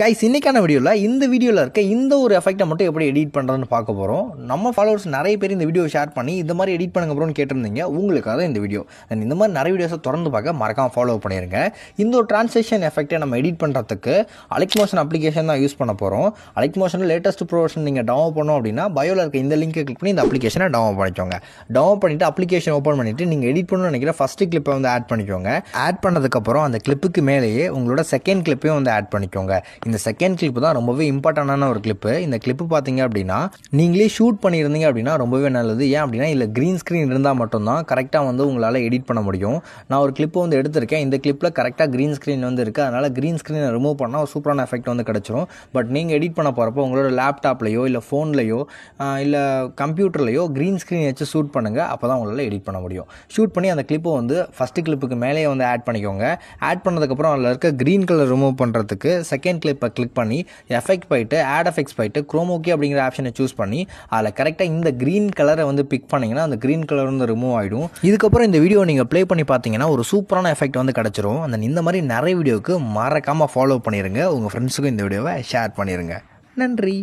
guys இன்றைக்கான வீடியோவில் இந்த வீடியோவில் இருக்க இந்த ஒரு எஃபெக்டை மட்டும் எப்படி எடிட் பண்ணுறதுன்னு பார்க்க போகிறோம் நம்ம ஃபாலோவர்ஸ் நிறைய பேர் இந்த வீடியோ ஷேர் பண்ணி இந்த மாதிரி எடிட் பண்ணுங்க அப்புறம் கேட்டிருந்தீங்க உங்களுக்காக தான் இந்த வீடியோ தென் இந்த மாதிரி நிறைய வீடியோஸை திறந்து பார்க்க மறக்காமல் ஃபாலோ பண்ணிடுங்க இந்த ஒரு டிரான்ஸ்லேஷன் எஃபெக்ட்டை நம்ம எடிட் பண்ணுறதுக்கு அலெக் மோஷன் அப்ளிகேஷன் தான் யூஸ் பண்ண போகிறோம் அலெக் மோஷன் லேட்டஸ்ட் ப்ரொவர்ஷன் நீங்கள் டவுன் பண்ணோம் அப்படின்னா பயோவில் இருக்க இந்த லிங்கை கிளிக் பண்ணி இந்த அப்ளிகேஷனை டவுன் பண்ணிக்கோங்க டவுன் பண்ணிவிட்டு அப்ளிகேஷன் ஓப்பன் பண்ணிவிட்டு நீங்கள் எடிட் பண்ணணும்னு நினைக்கிற ஃபஸ்ட்டு கிளிப்பை வந்து ஆட் பண்ணிக்கோங்க ஆட் பண்ணதுக்கப்புறம் அந்த கிளிப்புக்கு மேலேயே உங்களோட செகண்ட் கிளிப்பையும் வந்து ஆட் பண்ணிக்கோங்க இந்த செகண்ட் கிளிப் தான் ரொம்பவே இம்பார்ட்டண்டான ஒரு கிளிப்பு இந்த கிளிப்பு பார்த்தீங்க அப்படின்னா நீங்களே ஷூட் பண்ணியிருந்தீங்க அப்படின்னா ரொம்பவே நல்லது ஏன் அப்படின்னா இல்லை க்ரீன் ஸ்க்ரீன் இருந்தால் மட்டும்தான் கரெக்டாக வந்து உங்களால் எடிட் பண்ண முடியும் நான் ஒரு கிளிப்பு வந்து எடுத்திருக்கேன் இந்த கிளிப்பில் கரெக்டாக க்ரீன் ஸ்க்ரீன் வந்து இருக்குது அதனால் க்ரீன் ஸ்க்ரீனை ரிமூவ் பண்ணால் சூப்பரான எஃபெக்ட் வந்து கிடச்சிரும் பட் நீங்கள் எடிட் பண்ண போகிறப்போ உங்களோட லேப்டாப்லையோ இல்லை ஃபோன்லையோ இல்லை கம்ப்யூட்டர்லையோ க்ரீன் ஸ்க்ரீன் வச்சு ஷூட் பண்ணுங்கள் அப்போ தான் உங்களால் எடிட் பண்ண முடியும் ஷூட் பண்ணி அந்த கிளிப்பை வந்து ஃபஸ்ட்டு கிளிப்புக்கு மேலேயே வந்து ஆட் பண்ணிக்கோங்க ஆட் பண்ணதுக்கப்புறம் அதில் இருக்க க்ரீன் கலர் ரிமூவ் பண்ணுறதுக்கு செகண்ட் இப்போ கிளிக் பண்ணி எஃபெக்ட் போயிட்டு ஆட் எஃபெக்ட்ஸ் போயிட்டு குரோமோக்கி அப்படிங்கிற ஆப்ஷனை சூஸ் பண்ணி அதில் கரெக்டாக இந்த க்ரீன் கலரை வந்து பிக் பண்ணிங்கன்னா அந்த க்ரீன் கலர் வந்து ரிமூவ் ஆகிடும் இதுக்கப்புறம் இந்த வீடியோ நீங்கள் ப்ளே பண்ணி பார்த்தீங்கன்னா ஒரு சூப்பரான எஃபெக்ட் வந்து கிடச்சிரும் அந்த இந்த மாதிரி நிறைய வீடியோவுக்கு மறக்காமல் ஃபாலோ பண்ணிடுங்க உங்கள் ஃப்ரெண்ட்ஸுக்கும் இந்த வீடியோவை ஷேர் பண்ணிடுங்க நன்றி